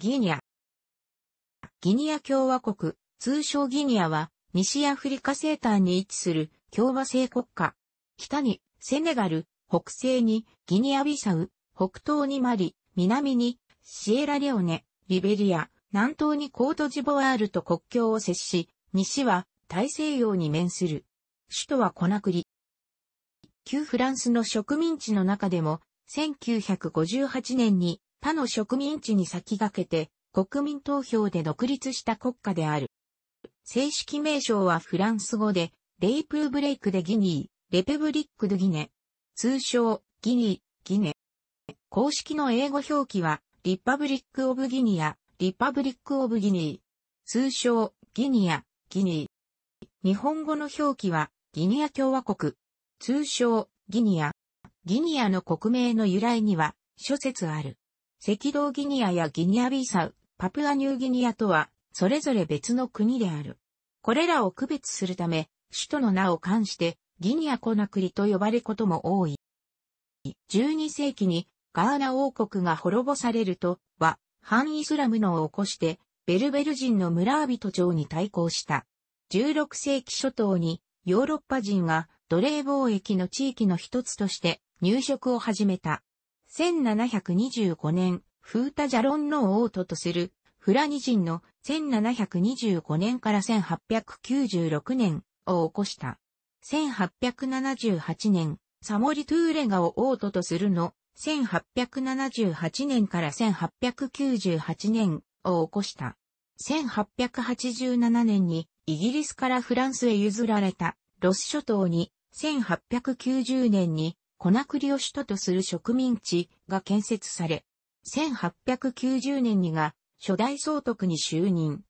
ギニア。ギニア共和国、通称ギニアは、西アフリカ西端に位置する共和制国家。北にセネガル、北西にギニアビサウ、北東にマリ、南にシエラレオネ、リベリア、南東にコートジボワールと国境を接し、西は大西洋に面する。首都はコナクリ。旧フランスの植民地の中でも、1958年に他の植民地に先駆けて、国民投票で独立した国家である。正式名称はフランス語で、レイプーブレイクでギニー、レペブリック・ドゥ・ギネ。通称、ギニー、ギネ。公式の英語表記は、リパブリック・オブ・ギニア、リパブリック・オブ・ギニー。通称、ギニア、ギニー。日本語の表記は、ギニア共和国。通称、ギニア。ギニアの国名の由来には、諸説ある。赤道ギニアやギニアビーサウ、パプアニューギニアとは、それぞれ別の国である。これらを区別するため、首都の名を冠して、ギニアコナクリと呼ばれることも多い。12世紀にガーナ王国が滅ぼされると、は、反イスラムのを起こして、ベルベル人の村人町に対抗した。16世紀初頭にヨーロッパ人が奴隷貿易の地域の一つとして入植を始めた。1725年、フータジャロンの王都とする、フラニ人の1725年から1896年を起こした。1878年、サモリトゥーレガを王都とするの、1878年から1898年を起こした。1887年にイギリスからフランスへ譲られたロス諸島に1890年にコナクリを首都とする植民地が建設され、1890年にが初代総督に就任。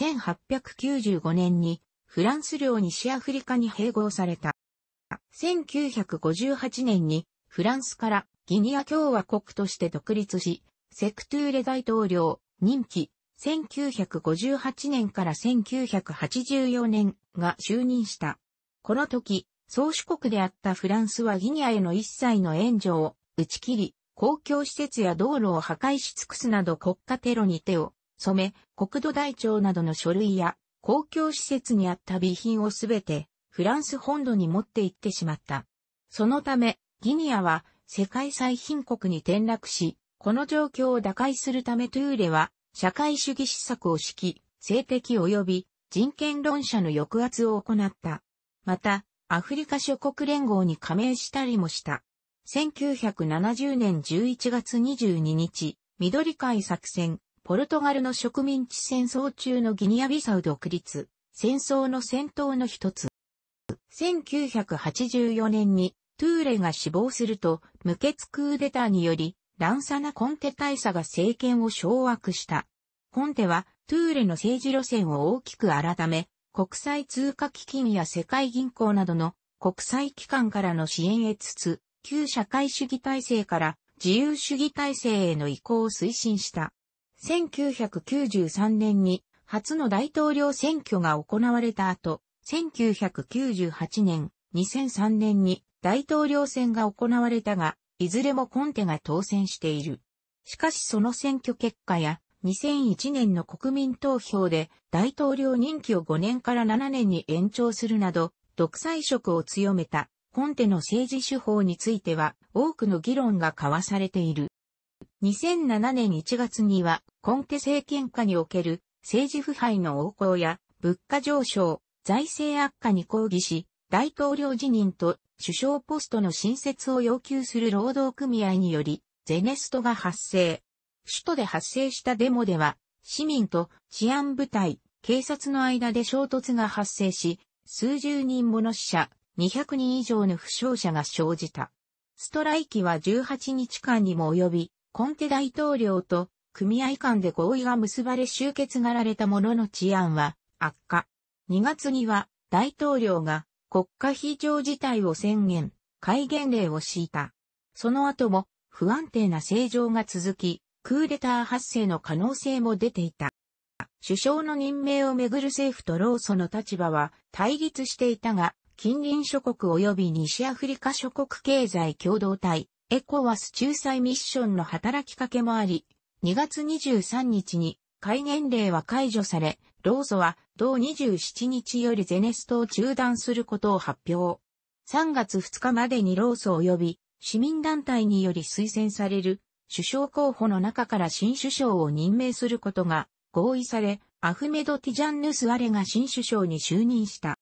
1895年にフランス領西アフリカに併合された。1958年にフランスからギニア共和国として独立し、セクトゥーレ大統領任期1958年から1984年が就任した。この時、宗主国であったフランスはギニアへの一切の援助を打ち切り、公共施設や道路を破壊し尽くすなど国家テロに手を染め、国土台帳などの書類や公共施設にあった備品をすべてフランス本土に持って行ってしまった。そのため、ギニアは世界最貧国に転落し、この状況を打開するためトゥーレは社会主義施策を指揮、性的及び人権論者の抑圧を行った。また、アフリカ諸国連合に加盟したりもした。1970年11月22日、緑海作戦、ポルトガルの植民地戦争中のギニアビサウ独立、戦争の戦闘の一つ。1984年にトゥーレが死亡すると、無血クーデターにより、乱差なコンテ大佐が政権を掌握した。コンテは、トゥーレの政治路線を大きく改め、国際通貨基金や世界銀行などの国際機関からの支援へつつ、旧社会主義体制から自由主義体制への移行を推進した。1993年に初の大統領選挙が行われた後、1998年、2003年に大統領選が行われたが、いずれもコンテが当選している。しかしその選挙結果や2001年の国民投票で大統領任期を5年から7年に延長するなど、独裁色を強めたコンテの政治手法については多くの議論が交わされている。2007年1月にはコンテ政権下における政治腐敗の横行や物価上昇、財政悪化に抗議し、大統領辞任と首相ポストの新設を要求する労働組合により、ゼネストが発生。首都で発生したデモでは、市民と治安部隊、警察の間で衝突が発生し、数十人もの死者、200人以上の負傷者が生じた。ストライキは18日間にも及び、コンテ大統領と組合間で合意が結ばれ終結がられたものの治安は悪化。2月には大統領が国家非常事態を宣言、戒厳令を敷いた。その後も不安定な政情が続き、クーデター発生の可能性も出ていた。首相の任命をめぐる政府と労組の立場は対立していたが、近隣諸国及び西アフリカ諸国経済共同体、エコワス仲裁ミッションの働きかけもあり、2月23日に戒厳令は解除され、労組は同27日よりゼネストを中断することを発表。3月2日までに労組及び市民団体により推薦される首相候補の中から新首相を任命することが合意され、アフメド・ティジャンヌス・アレが新首相に就任した。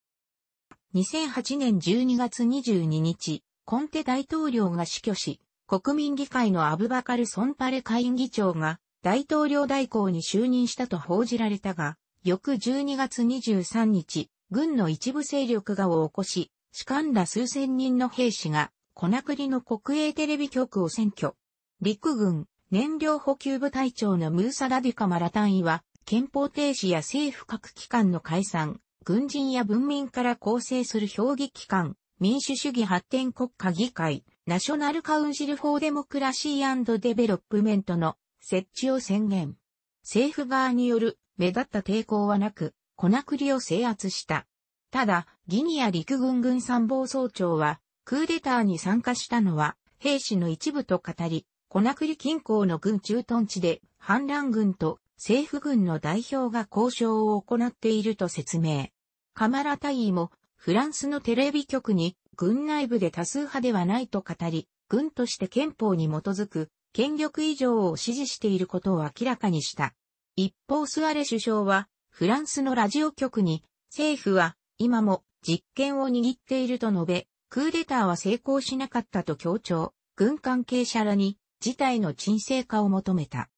2008年12月22日、コンテ大統領が死去し、国民議会のアブバカル・ソンパレ会議長が大統領代行に就任したと報じられたが、翌12月23日、軍の一部勢力がを起こし、士官ら数千人の兵士が、コナクリの国営テレビ局を占拠、陸軍燃料補給部隊長のムーサ・ラデュカマラ単位は、憲法停止や政府各機関の解散、軍人や文民から構成する評議機関、民主主義発展国家議会、ナショナルカウンシル・フォー・デモクラシー・デベロップメントの設置を宣言。政府側による目立った抵抗はなく、コナクリを制圧した。ただ、ギニア陸軍軍参謀総長は、クーデターに参加したのは、兵士の一部と語り、コナクリ近郊の軍駐屯地で反乱軍と政府軍の代表が交渉を行っていると説明。カマラ隊員もフランスのテレビ局に軍内部で多数派ではないと語り、軍として憲法に基づく権力以上を支持していることを明らかにした。一方スアレ首相はフランスのラジオ局に政府は今も実権を握っていると述べ、クーデターは成功しなかったと強調、軍関係者らに事態の沈静化を求めた。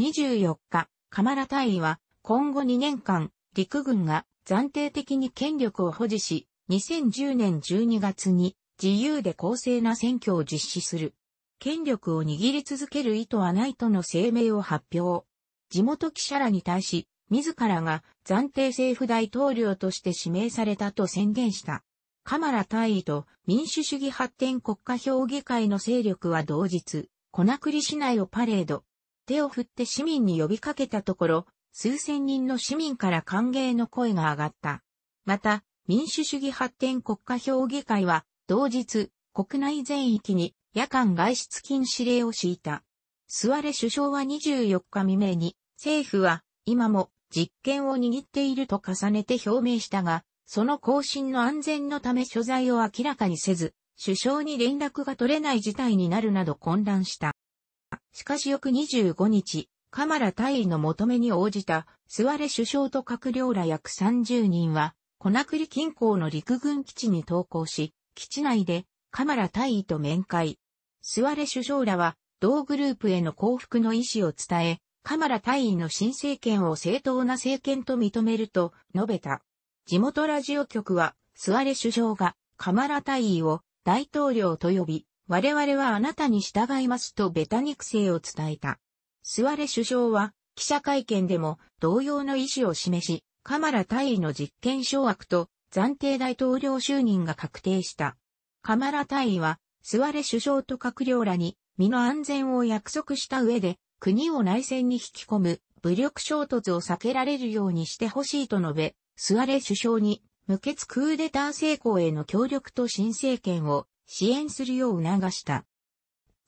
24日、カマラ大尉は今後2年間、陸軍が暫定的に権力を保持し、2010年12月に自由で公正な選挙を実施する。権力を握り続ける意図はないとの声明を発表。地元記者らに対し、自らが暫定政府大統領として指名されたと宣言した。カマラ大尉と民主主義発展国家評議会の勢力は同日、コナクリ市内をパレード。手を振って市民に呼びかけたところ、数千人の市民から歓迎の声が上がった。また、民主主義発展国家評議会は、同日、国内全域に夜間外出禁止令を敷いた。スワレ首相は24日未明に、政府は今も実権を握っていると重ねて表明したが、その更新の安全のため所在を明らかにせず、首相に連絡が取れない事態になるなど混乱した。しかし翌25日、カマラ大尉の求めに応じた、スワレ首相と閣僚ら約30人は、コナクリ近郊の陸軍基地に投降し、基地内でカマラ大尉と面会。スワレ首相らは、同グループへの降伏の意思を伝え、カマラ大尉の新政権を正当な政権と認めると述べた。地元ラジオ局は、スアレ首相が、カマラ大尉を大統領と呼び、我々はあなたに従いますとベタ肉声を伝えた。スアレ首相は、記者会見でも同様の意思を示し、カマラ大尉の実権掌握と暫定大統領就任が確定した。カマラ大尉は、スワレ首相と閣僚らに身の安全を約束した上で、国を内戦に引き込む武力衝突を避けられるようにしてほしいと述べ、スアレ首相に、無血クーデター成功への協力と新政権を支援するよう促した。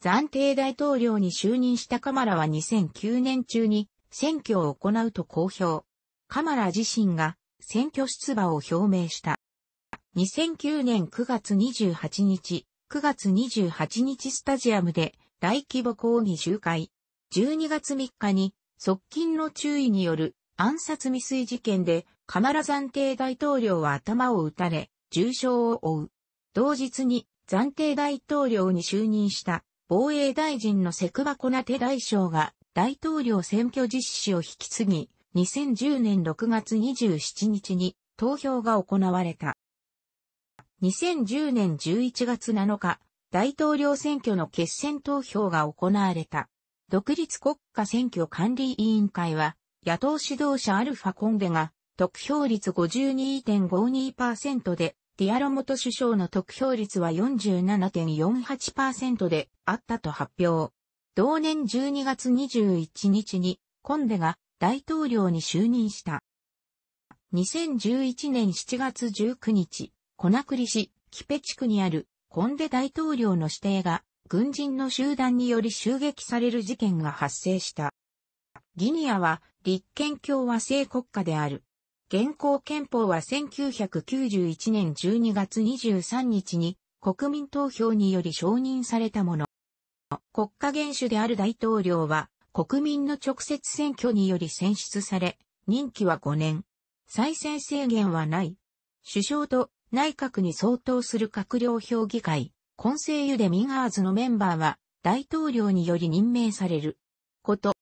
暫定大統領に就任したカマラは2009年中に選挙を行うと公表。カマラ自身が選挙出馬を表明した。2009年9月28日、9月28日スタジアムで大規模抗議集会。12月3日に側近の注意による暗殺未遂事件でカマラ暫定大統領は頭を撃たれ、重傷を負う。同日に暫定大統領に就任した防衛大臣のセクバコナテ大将が大統領選挙実施を引き継ぎ、2010年6月27日に投票が行われた。2010年11月7日、大統領選挙の決選投票が行われた。独立国家選挙管理委員会は、野党指導者アルファコンデが得票率52.52%で、ディアロ元首相の得票率は47.48%であったと発表。同年12月21日にコンデが大統領に就任した。2011年7月19日、コナクリ市キペ地区にあるコンデ大統領の指定が軍人の集団により襲撃される事件が発生した。ギニアは立憲共和制国家である。現行憲法は1991年12月23日に国民投票により承認されたもの。国家元首である大統領は国民の直接選挙により選出され、任期は5年。再選制限はない。首相と内閣に相当する閣僚評議会、コンセイユでミガーズのメンバーは大統領により任命されること。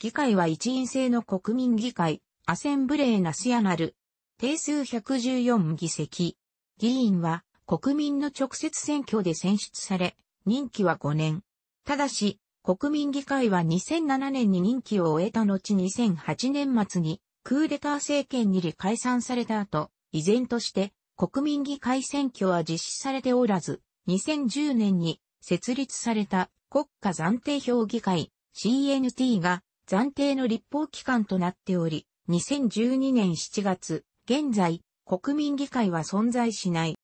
議会は一員制の国民議会、アセンブレーナスヤナル、定数114議席。議員は国民の直接選挙で選出され、任期は5年。ただし、国民議会は2007年に任期を終えた後2008年末にクーデター政権にり解散された後、依然として国民議会選挙は実施されておらず、2010年に設立された国家暫定評議会 CNT が暫定の立法機関となっており、2012年7月、現在、国民議会は存在しない。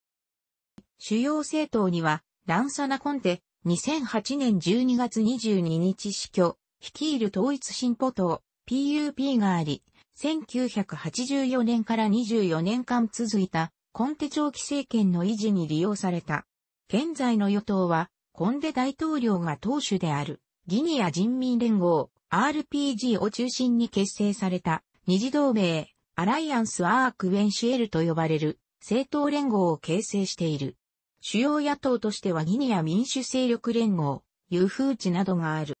主要政党には、ランサナコンテ、2008年12月22日死去、率いる統一進歩党、PUP があり、1984年から24年間続いた、コンテ長期政権の維持に利用された。現在の与党は、コンデ大統領が党首である、ギニア人民連合、RPG を中心に結成された、二次同盟、アライアンス・アーク・ウェンシエルと呼ばれる政党連合を形成している。主要野党としてはギニア民主勢力連合、ユフーチなどがある。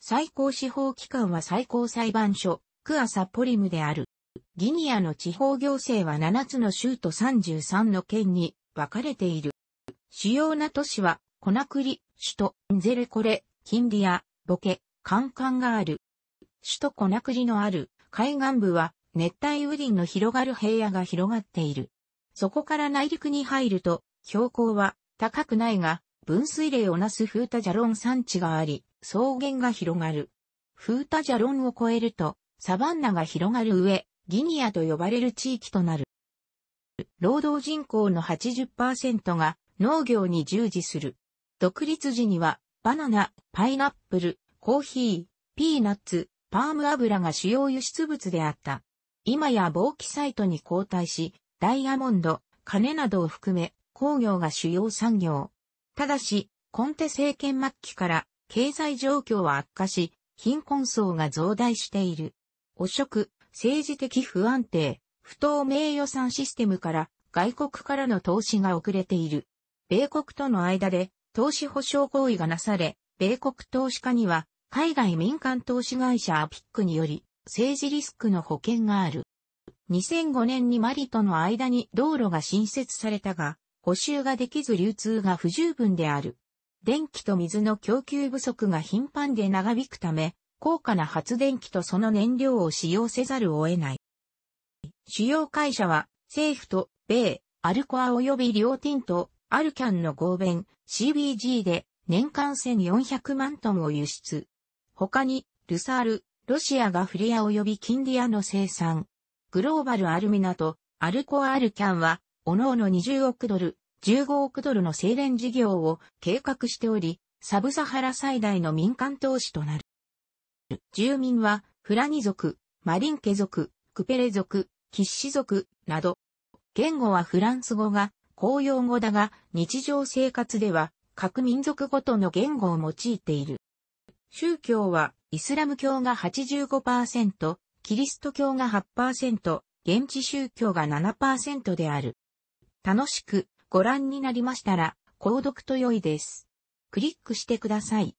最高司法機関は最高裁判所、クアサポリムである。ギニアの地方行政は7つの州と33の県に分かれている。主要な都市は、コナクリ、首都、ンゼルコレ、キンディア、ボケ、カンカンがある。首都コナクリのある海岸部は熱帯雨林の広がる平野が広がっている。そこから内陸に入ると、標高は高くないが、分水嶺をなすフータジャロン山地があり、草原が広がる。フータジャロンを越えると、サバンナが広がる上、ギニアと呼ばれる地域となる。労働人口の80%が農業に従事する。独立時には、バナナ、パイナップル、コーヒー、ピーナッツ、パーム油が主要輸出物であった。今や防気サイトに交代し、ダイヤモンド、金などを含め、工業が主要産業。ただし、コンテ政権末期から経済状況は悪化し、貧困層が増大している。汚職、政治的不安定、不透明予算システムから外国からの投資が遅れている。米国との間で投資保障行為がなされ、米国投資家には海外民間投資会社アピックにより、政治リスクの保険がある。2005年にマリとの間に道路が新設されたが、補修ができず流通が不十分である。電気と水の供給不足が頻繁で長引くため、高価な発電機とその燃料を使用せざるを得ない。主要会社は、政府と、米、アルコア及び両ティント、アルキャンの合弁、CBG で、年間1400万トンを輸出。他に、ルサール、ロシアがフリア及びキンディアの生産。グローバルアルミナとアルコアアルキャンは、おのおの20億ドル、15億ドルの精錬事業を計画しており、サブサハラ最大の民間投資となる。住民は、フラニ族、マリンケ族、クペレ族、キッシ族など。言語はフランス語が公用語だが、日常生活では各民族ごとの言語を用いている。宗教は、イスラム教が85%、キリスト教が8%、現地宗教が7%である。楽しくご覧になりましたら、購読と良いです。クリックしてください。